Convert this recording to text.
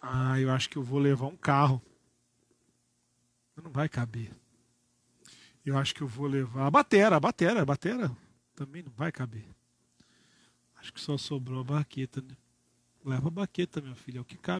Ah, eu acho que eu vou levar um carro. Não vai caber. Eu acho que eu vou levar. A batera, a batera, a batera. Também não vai caber. Acho que só sobrou a baqueta, né? Leva a baqueta, meu filho, é o que cabe.